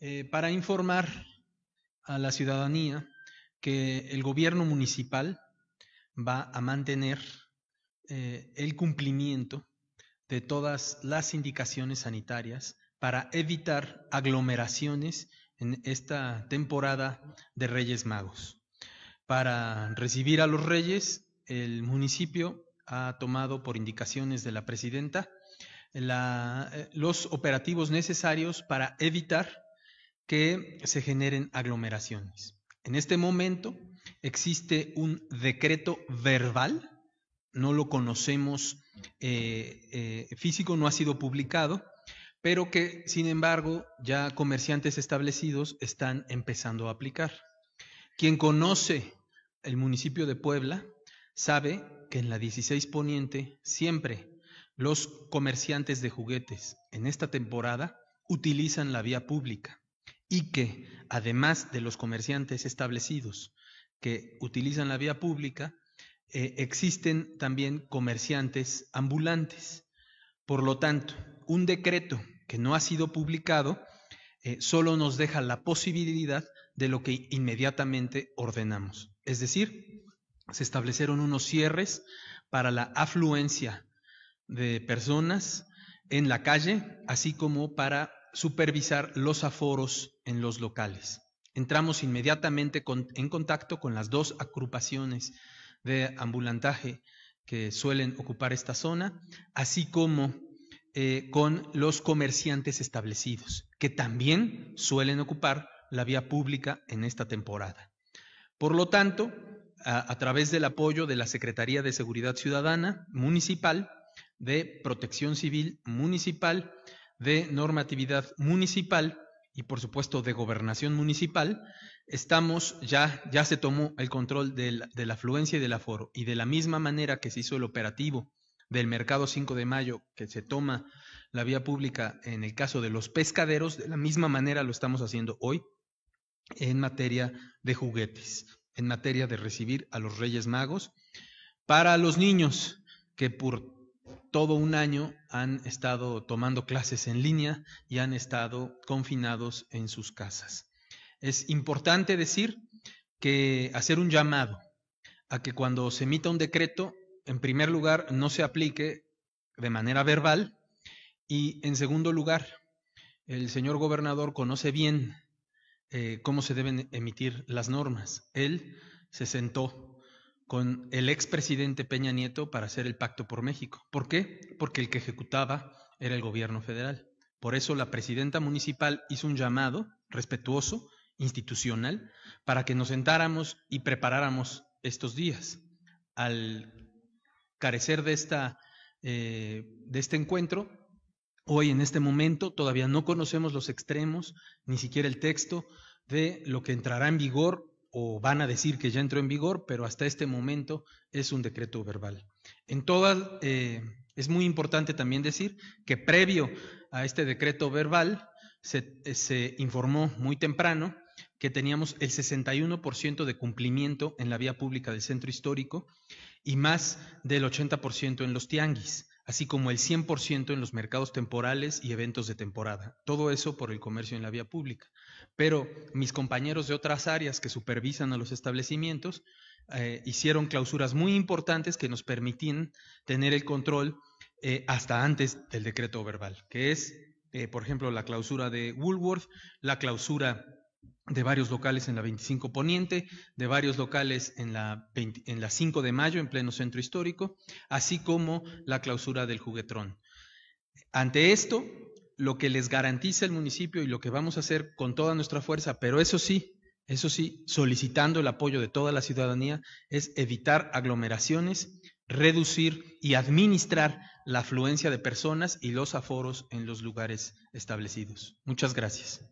Eh, para informar a la ciudadanía que el gobierno municipal va a mantener eh, el cumplimiento de todas las indicaciones sanitarias para evitar aglomeraciones en esta temporada de Reyes Magos. Para recibir a los Reyes, el municipio ha tomado por indicaciones de la presidenta la, eh, los operativos necesarios para evitar que se generen aglomeraciones. En este momento existe un decreto verbal, no lo conocemos eh, eh, físico, no ha sido publicado, pero que sin embargo ya comerciantes establecidos están empezando a aplicar. Quien conoce el municipio de Puebla sabe que en la 16 Poniente siempre los comerciantes de juguetes en esta temporada utilizan la vía pública y que, además de los comerciantes establecidos que utilizan la vía pública, eh, existen también comerciantes ambulantes. Por lo tanto, un decreto que no ha sido publicado eh, solo nos deja la posibilidad de lo que inmediatamente ordenamos. Es decir, se establecieron unos cierres para la afluencia de personas en la calle, así como para supervisar los aforos en los locales. Entramos inmediatamente en contacto con las dos agrupaciones de ambulantaje que suelen ocupar esta zona, así como eh, con los comerciantes establecidos, que también suelen ocupar la vía pública en esta temporada. Por lo tanto, a través del apoyo de la Secretaría de Seguridad Ciudadana Municipal, de protección civil municipal, de normatividad municipal y por supuesto de gobernación municipal, estamos ya, ya se tomó el control de la afluencia y del aforo. Y de la misma manera que se hizo el operativo del mercado 5 de mayo, que se toma la vía pública en el caso de los pescaderos, de la misma manera lo estamos haciendo hoy en materia de juguetes, en materia de recibir a los Reyes Magos. Para los niños, que por todo un año han estado tomando clases en línea y han estado confinados en sus casas. Es importante decir que hacer un llamado a que cuando se emita un decreto, en primer lugar, no se aplique de manera verbal y en segundo lugar, el señor gobernador conoce bien eh, cómo se deben emitir las normas. Él se sentó con el expresidente Peña Nieto para hacer el pacto por México. ¿Por qué? Porque el que ejecutaba era el gobierno federal. Por eso la presidenta municipal hizo un llamado respetuoso, institucional, para que nos sentáramos y preparáramos estos días. Al carecer de, esta, eh, de este encuentro, hoy en este momento todavía no conocemos los extremos, ni siquiera el texto de lo que entrará en vigor o van a decir que ya entró en vigor, pero hasta este momento es un decreto verbal. En todas, eh, es muy importante también decir que previo a este decreto verbal se, eh, se informó muy temprano que teníamos el 61% de cumplimiento en la vía pública del centro histórico y más del 80% en los tianguis así como el 100% en los mercados temporales y eventos de temporada. Todo eso por el comercio en la vía pública. Pero mis compañeros de otras áreas que supervisan a los establecimientos eh, hicieron clausuras muy importantes que nos permitían tener el control eh, hasta antes del decreto verbal, que es, eh, por ejemplo, la clausura de Woolworth, la clausura de varios locales en la 25 Poniente, de varios locales en la, en 5 de mayo en pleno centro histórico, así como la clausura del juguetrón. Ante esto, lo que les garantiza el municipio y lo que vamos a hacer con toda nuestra fuerza, pero eso sí, eso sí, solicitando el apoyo de toda la ciudadanía, es evitar aglomeraciones, reducir y administrar la afluencia de personas y los aforos en los lugares establecidos. Muchas gracias.